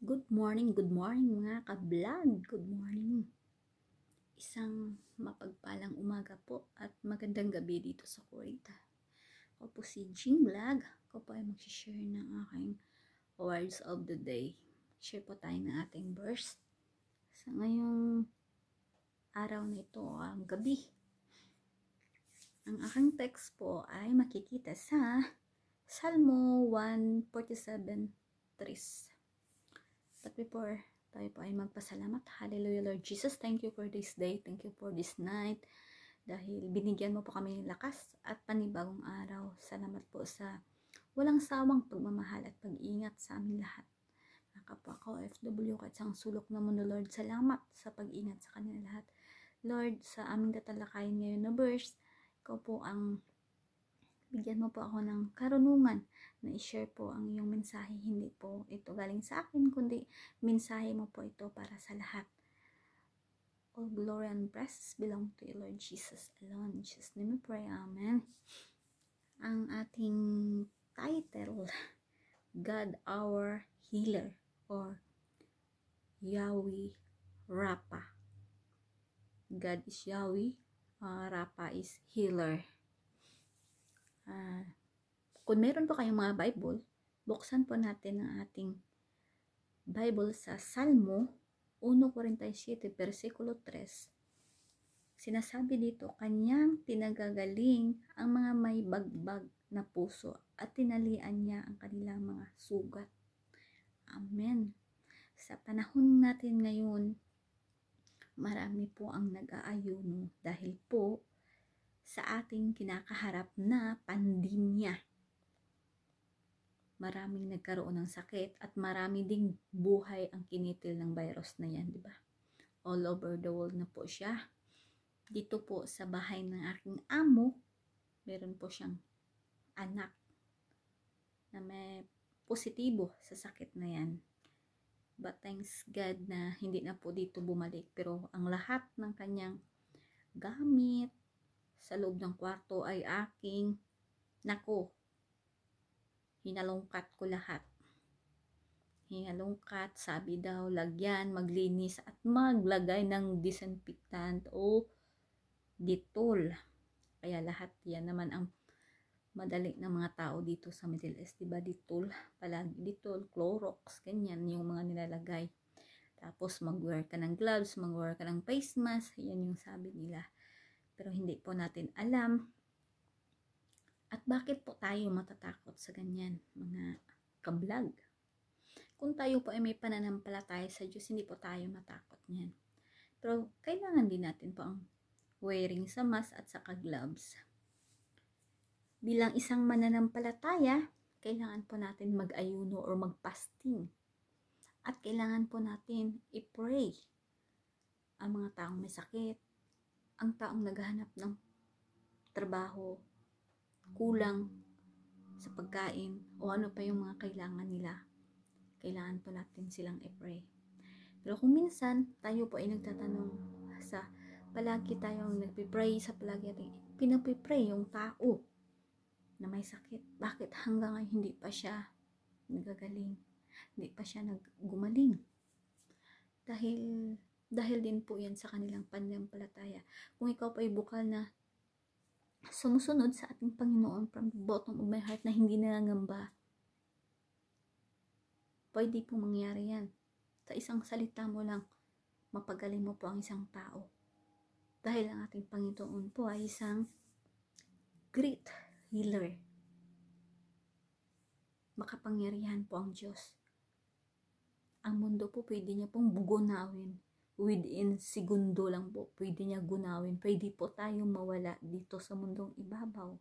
Good morning, good morning mga ka-vlog. Good morning. Isang mapagpalang umaga po at magandang gabi dito sa Kuwait. Ako po si Jing Vlog. Ako po ay mag-share ng aking words of the day. Share po tayo ng ating verse. Sa ngayong araw na ito, ang gabi. Ang aking text po ay makikita sa Salmo 147 3. But before tayo po ay magpasalamat, Hallelujah Lord Jesus, thank you for this day, thank you for this night, dahil binigyan mo po kami ng lakas at panibagong araw. Salamat po sa walang sawang pagmamahal at pag iingat sa amin lahat. Mga ko, FW, kahit sa sulok na mundo, Lord, salamat sa pag-ingat sa kanila lahat. Lord, sa aming tatalakayin ngayon na verse, ikaw po ang bigyan mo po ako ng karunungan na i-share po ang iyong mensahe. Hindi po ito galing sa akin, kundi mensahe mo po ito para sa lahat. All glory and praises belong to you, Lord Jesus alone. In Jesus' name we pray. Amen. Ang ating title, God our healer or Yahweh Rapa. God is Yahweh, uh, Rapa is healer uh, kung meron po kayong mga Bible, buksan po natin ang ating Bible sa Salmo 1.47, versikulo 3. Sinasabi dito, Kanyang tinagagaling ang mga may bagbag na puso at tinalian niya ang kanilang mga sugat. Amen. Sa panahon natin ngayon, marami po ang nag-aayuno dahil po sa ating kinakaharap na pandemya. Maraming nagkaroon ng sakit at marami ding buhay ang kinitil ng virus na yan, di ba? All over the world na po siya. Dito po sa bahay ng aking amo, meron po siyang anak na may positibo sa sakit na yan. But thanks God na hindi na po dito bumalik. Pero ang lahat ng kanyang gamit, sa loob ng kwarto ay aking nako. Hinalungkat ko lahat. Hinalungkat, sabi daw, lagyan, maglinis at maglagay ng disinfectant o detol. Kaya lahat yan naman ang madali ng mga tao dito sa Middle East, diba? Detol, palagi detol, Clorox, ganyan yung mga nilalagay. Tapos mag-wear ka ng gloves, mag-wear ka ng face mask, yan yung sabi nila pero hindi po natin alam. At bakit po tayo matatakot sa ganyan, mga kablog? Kung tayo po ay may pananampalataya sa Diyos, hindi po tayo matakot niyan. Pero kailangan din natin po ang wearing sa mask at sa gloves. Bilang isang mananampalataya, kailangan po natin mag-ayuno or mag-fasting. At kailangan po natin i-pray ang mga taong may sakit, ang taong naghahanap ng trabaho, kulang sa pagkain, o ano pa yung mga kailangan nila. Kailangan pa natin silang i-pray. Pero kung minsan, tayo po ay nagtatanong sa palagi tayong nagpipray sa palagi natin pinapipray yung tao na may sakit. Bakit hanggang ngayon hindi pa siya nagagaling? Hindi pa siya naggumaling? Dahil dahil din po yan sa kanilang pananampalataya. Kung ikaw pa ay bukal na sumusunod sa ating Panginoon from the bottom of my heart na hindi nangangamba, pwede po mangyari yan. Sa isang salita mo lang, mapagaling mo po ang isang tao. Dahil ang ating Panginoon po ay isang great healer. Makapangyarihan po ang Diyos. Ang mundo po pwede niya pong bugonawin within segundo lang po pwede niya gunawin. Pwede po tayong mawala dito sa mundong ibabaw.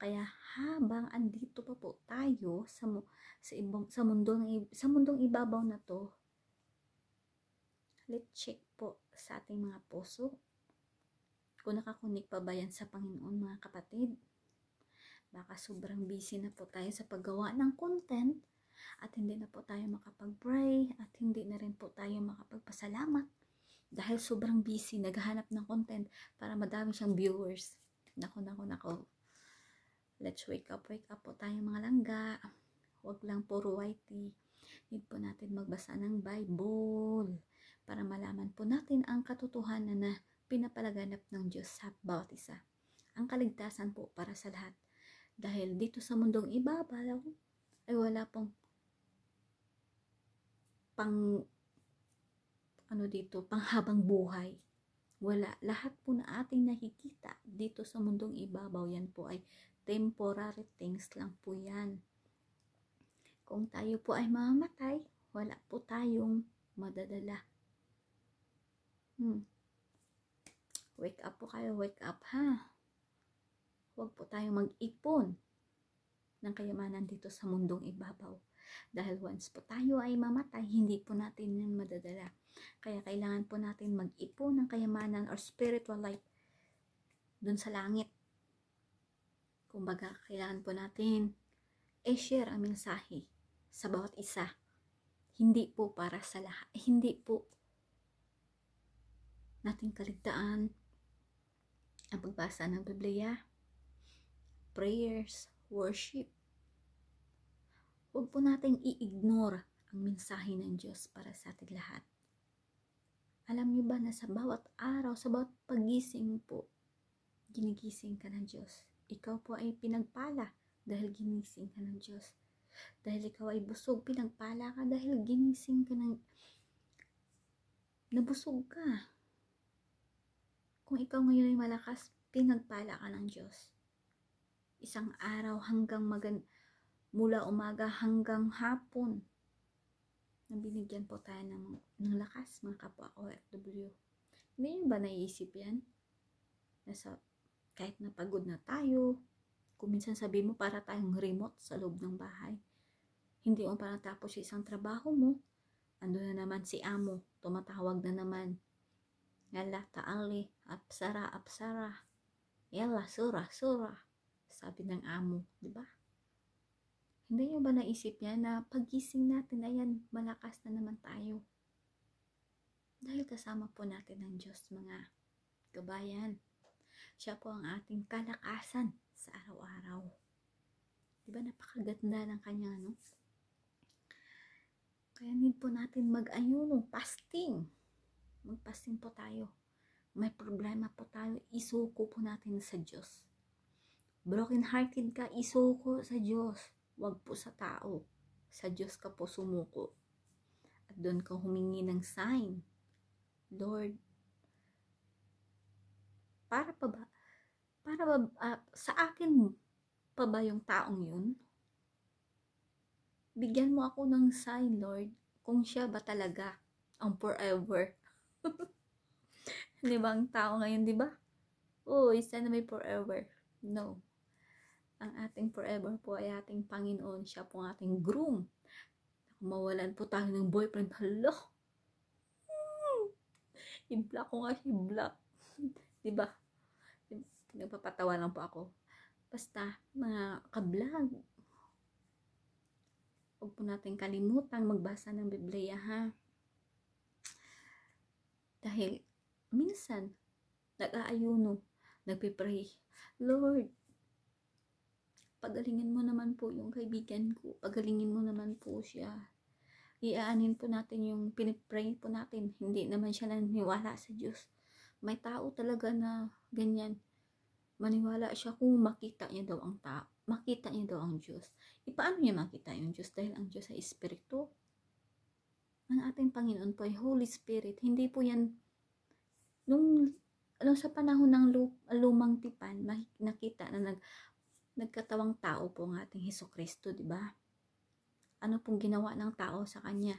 Kaya habang andito pa po tayo sa sa ibang sa mundo ng sa mundong ibabaw na to, let's check po sa ating mga puso. Kung nakakunik pa ba yan sa Panginoon mga kapatid? Baka sobrang busy na po tayo sa paggawa ng content at hindi na po tayo makapag-pray at hindi na rin po tayo makapagpasalamat dahil sobrang busy, naghahanap ng content para madami siyang viewers. Nako, nako, nako. Let's wake up, wake up po tayo mga langga. Huwag lang puro whitey. Need po natin magbasa ng Bible para malaman po natin ang katotohanan na pinapalaganap ng Diyos sa bawat isa. Ang kaligtasan po para sa lahat. Dahil dito sa mundong ibabaw ay wala pong pang ano dito, panghabang buhay. Wala. Lahat po na ating nakikita dito sa mundong ibabaw, yan po ay temporary things lang po yan. Kung tayo po ay mamamatay, wala po tayong madadala. Hmm. Wake up po kayo, wake up ha. Huwag po tayong mag-ipon ng kayamanan dito sa mundong ibabaw. Dahil once po tayo ay mamatay, hindi po natin yan madadala. Kaya kailangan po natin mag-ipon ng kayamanan or spiritual life dun sa langit. Kumbaga, kailangan po natin i-share ang mensahe sa bawat isa. Hindi po para sa lahat. Eh, hindi po natin kaligtaan ang pagbasa ng Biblia, prayers, worship. Huwag po nating i-ignore ang mensahe ng Diyos para sa ating lahat. Alam niyo ba na sa bawat araw, sa bawat pagising po, ginigising ka ng Diyos. Ikaw po ay pinagpala dahil ginising ka ng Diyos. Dahil ikaw ay busog, pinagpala ka dahil ginising ka ng... Nabusog ka. Kung ikaw ngayon ay malakas, pinagpala ka ng Diyos isang araw hanggang magan mula umaga hanggang hapon na binigyan po tayo ng, ng lakas mga kapwa OFW. Hindi ba naiisip yan? Nasa, kahit napagod na tayo, kuminsan sabi mo para tayong remote sa loob ng bahay, hindi mo para tapos isang trabaho mo, ando na naman si amo, tumatawag na naman. Yala, taali, apsara, apsara. Yala, sura, sura sabi ng amo, di ba? Hindi nyo ba naisip niya na pagising natin, ayan, malakas na naman tayo. Dahil kasama po natin ang Diyos, mga kabayan. Siya po ang ating kalakasan sa araw-araw. Di ba napakaganda ng kanya, no? Kaya need po natin mag-ayuno, fasting. Mag-fasting po tayo. May problema po tayo, isuko po natin sa Diyos broken-hearted ka, isuko sa Diyos. Huwag po sa tao. Sa Diyos ka po sumuko. At doon ka humingi ng sign. Lord, para pa ba, para ba, uh, sa akin pa ba yung taong yun? Bigyan mo ako ng sign, Lord, kung siya ba talaga ang forever. di ba ang tao ngayon, di ba? Oh, isa na may forever. No. Ang ating forever po ay ating Panginoon. Siya po ang ating groom. Mawalan po tayo ng boyfriend. Hello! Mm. block ko nga siya. I-block. diba? Nagpapatawa lang po ako. Basta, mga kablog, huwag po natin kalimutang magbasa ng Biblia, ha? Dahil, minsan, nag-aayuno, nagpipray, Lord, pagalingin mo naman po yung kaibigan ko, pagalingin mo naman po siya. Iaanin po natin yung pinipray po natin, hindi naman siya naniwala sa Diyos. May tao talaga na ganyan, maniwala siya kung makita niya daw ang tao, makita niya daw ang Diyos. E paano niya makita yung Diyos? Dahil ang Diyos ay Espiritu. Ang ating Panginoon po ay Holy Spirit. Hindi po yan, nung, nung sa panahon ng lumang tipan, nakita na nag, nagkatawang tao po ang ating Heso Kristo, di ba? Ano pong ginawa ng tao sa kanya?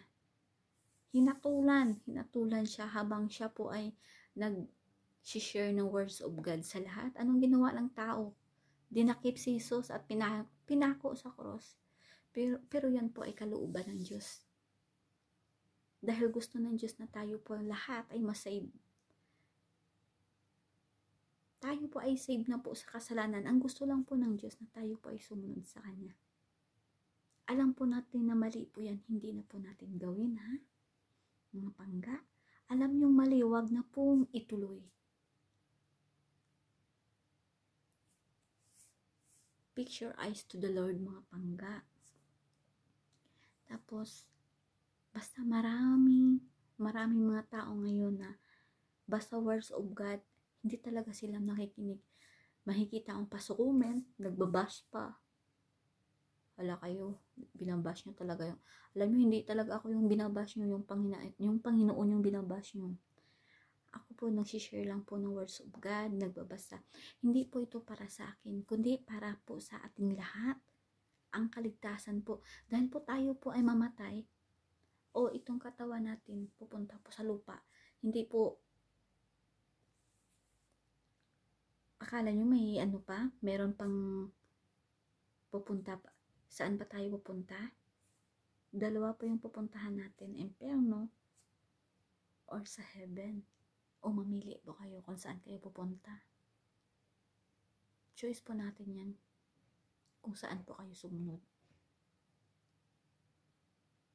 Hinatulan, hinatulan siya habang siya po ay nag-share ng words of God sa lahat. Anong ginawa ng tao? Dinakip si Jesus at pinako sa cross. Pero, pero yan po ay kalooban ng Diyos. Dahil gusto ng Diyos na tayo po lahat ay masave tayo po ay saved na po sa kasalanan. Ang gusto lang po ng Diyos na tayo po ay sumunod sa Kanya. Alam po natin na mali po yan, hindi na po natin gawin ha. Mga pangga, alam yung mali, wag na pong ituloy. Fix your eyes to the Lord mga pangga. Tapos, basta marami, maraming mga tao ngayon na basta words of God, hindi talaga sila nakikinig. Mahikita ang pasukumen, nagbabash pa. Wala kayo, binabash nyo talaga yung, alam nyo, hindi talaga ako yung binabash nyo, yung, Pangina, yung Panginoon yung binabash nyo. Ako po, nagsishare lang po ng words of God, nagbabasa. Hindi po ito para sa akin, kundi para po sa ating lahat. Ang kaligtasan po. Dahil po tayo po ay mamatay, o itong katawan natin pupunta po sa lupa. Hindi po akala nyo may ano pa? Meron pang pupunta pa. Saan ba tayo pupunta? Dalawa pa yung pupuntahan natin. Emperno or sa heaven. O mamili po kayo kung saan kayo pupunta. Choice po natin yan. Kung saan po kayo sumunod.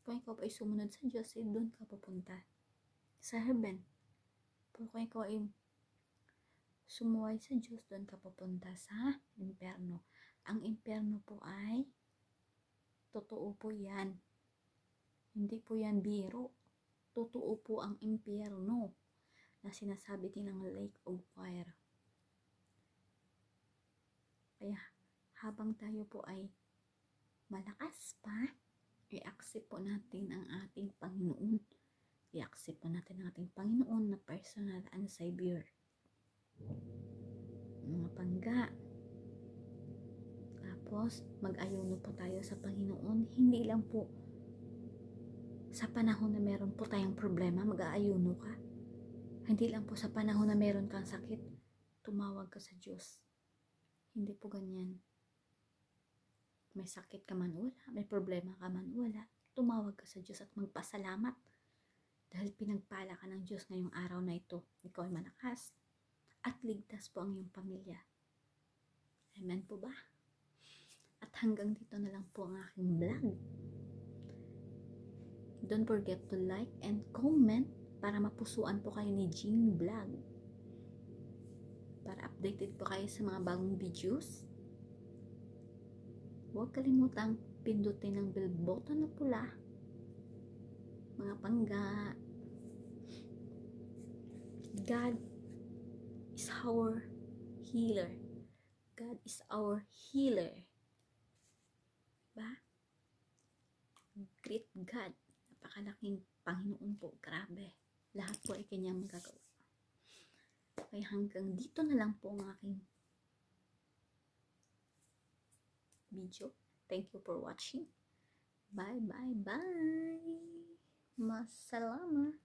Kung ikaw ay sumunod sa Diyos, eh, doon ka pupunta. Sa heaven. Pero kung ikaw ay sumuway sa Diyos, doon ka papunta sa impyerno. Ang impyerno po ay totoo po yan. Hindi po yan biro. Totoo po ang impyerno na sinasabi din ng Lake of Fire. Kaya habang tayo po ay malakas pa, i-accept po natin ang ating Panginoon. I-accept po natin ang ating Panginoon na personal and savior mga pangga. Tapos, mag-ayuno po tayo sa Panginoon. Hindi lang po sa panahon na meron po tayong problema, mag-aayuno ka. Hindi lang po sa panahon na meron kang sakit, tumawag ka sa Diyos. Hindi po ganyan. May sakit ka man wala, may problema ka man wala, tumawag ka sa Diyos at magpasalamat. Dahil pinagpala ka ng Diyos ngayong araw na ito, ikaw ay malakas, at ligtas po ang iyong pamilya. Amen po ba? At hanggang dito na lang po ang aking vlog. Don't forget to like and comment para mapusuan po kayo ni Jean Vlog. Para updated po kayo sa mga bagong videos. Huwag kalimutang pindutin ang bell button na pula. Mga pangga. God our healer. God is our healer. Diba? Great God. Napakalaking Panginoon po. Grabe. Lahat po ay kanyang magagawa. Okay, hanggang dito na lang po ang aking video. Thank you for watching. Bye, bye, bye. Masalama.